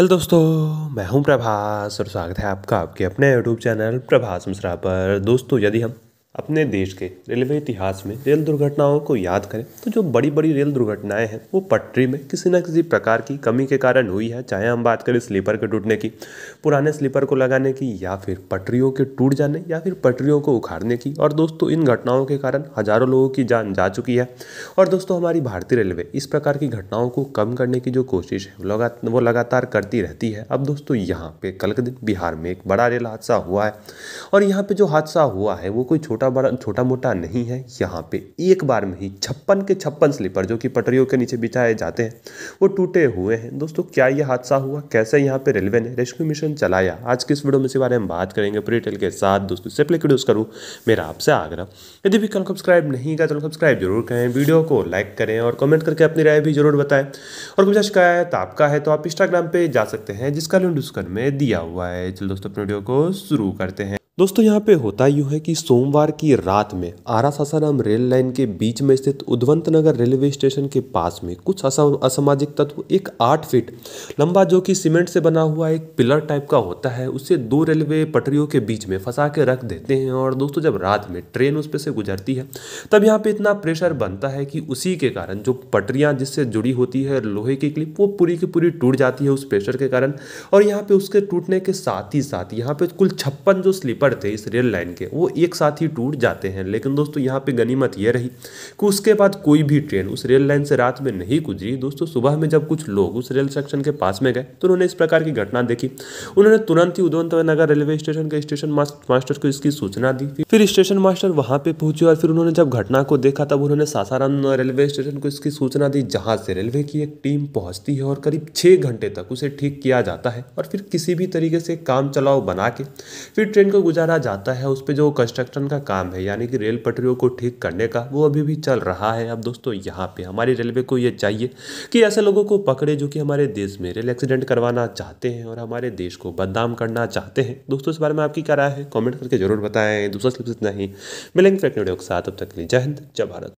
hello दोस्तों मैं हूं प्रभास और स्वागत है आपका आपके अपने यूट्यूब चैनल प्रभास मिश्रा पर दोस्तों यदि हम अपने देश के रेलवे इतिहास में रेल दुर्घटनाओं को याद करें तो जो बड़ी बड़ी रेल दुर्घटनाएं हैं वो पटरी में किसी न किसी प्रकार की कमी के कारण हुई है चाहे हम बात करें स्लीपर के टूटने की पुराने स्लीपर को लगाने की या फिर पटरियों के टूट जाने या फिर पटरियों को उखाड़ने की और दोस्तों इन घटनाओं के कारण हज़ारों लोगों की जान जा चुकी है और दोस्तों हमारी भारतीय रेलवे इस प्रकार की घटनाओं को कम करने की जो कोशिश है वो लगातार करती रहती है अब दोस्तों यहाँ पे कल के दिन बिहार में एक बड़ा रेल हादसा हुआ है और यहाँ पे जो हादसा हुआ है वो कोई छोटा कारोबार छोटा मोटा नहीं है यहाँ पे एक बार में ही छप्पन के छप्पन स्लीपर जो कि पटरियों के नीचे बिछाए जाते हैं वो टूटे हुए हैं दोस्तों क्या ये हादसा हुआ कैसे यहाँ पे रेलवे ने रेस्क्यू मिशन चलाया आज के इस वीडियो में इसी बारे में बात करेंगे पूरी डिटेल के साथ दोस्तों से प्लेक्यूज करूँ मेरा आपसे आग्रह यदि भी कल सब्सक्राइब नहीं किया तो सब्सक्राइब जरूर करें वीडियो को लाइक करें और कमेंट करके अपनी राय भी जरूर बताएं और कुछ शिकायत आपका है तो आप इंस्टाग्राम पर जा सकते हैं जिसका लिंक डिस्क्रिप्शन में दिया हुआ है चलो दोस्तों अपने वीडियो को शुरू करते हैं दोस्तों यहाँ पे होता यूँ है कि सोमवार की रात में आरा सासाराम रेल लाइन के बीच में स्थित उद्वंत नगर रेलवे स्टेशन के पास में कुछ असामाजिक तत्व एक आठ फीट लंबा जो कि सीमेंट से बना हुआ एक पिलर टाइप का होता है उसे दो रेलवे पटरियों के बीच में फंसा के रख देते हैं और दोस्तों जब रात में ट्रेन उस पर से गुजरती है तब यहाँ पर इतना प्रेशर बनता है कि उसी के कारण जो पटरियाँ जिससे जुड़ी होती है लोहे की क्लिप वो पूरी की पूरी टूट जाती है उस प्रेशर के कारण और यहाँ पर उसके टूटने के साथ ही साथ यहाँ पर कुल छप्पन जो स्लीपर पड़ते थे इस रेल लाइन के वो एक साथ ही टूट जाते हैं लेकिन दोस्तों यहाँ पे गनीमत ये रही कि उसके बाद कोई भी ट्रेन उस रेल लाइन से रात में नहीं गुजरी दोस्तों सुबह में जब कुछ लोग उस रेल सेक्शन के पास में गए तो उन्होंने इस प्रकार की घटना देखी उन्होंने तुरंत ही उदवंत नगर रेलवे स्टेशन के स्टेशन मास्टर को इसकी सूचना दी फिर स्टेशन मास्टर वहाँ पे पहुंचे और फिर उन्होंने जब घटना को देखा तब उन्होंने सासाराम रेलवे स्टेशन को इसकी सूचना दी जहाँ से रेलवे की एक टीम पहुँचती है और करीब छः घंटे तक उसे ठीक किया जाता है और फिर किसी भी तरीके से काम चलाओ बना के फिर ट्रेन को गुजारा जाता है उस पर जो कंस्ट्रक्शन का काम है यानी कि रेल पटरियों को ठीक करने का वो अभी भी चल रहा है अब दोस्तों यहाँ पे हमारी रेलवे को ये चाहिए कि ऐसे लोगों को पकड़े जो कि हमारे देश में रेल एक्सीडेंट करवाना चाहते हैं और हमारे देश को बदनाम करना चाहते हैं दोस्तों इस बारे में आपकी क्या राय है कॉमेंट करके जरूर बताएं दूसरा स्लिप इतना ही मिलेंगे वीडियो के साथ अब तक जय हिंद जय भारत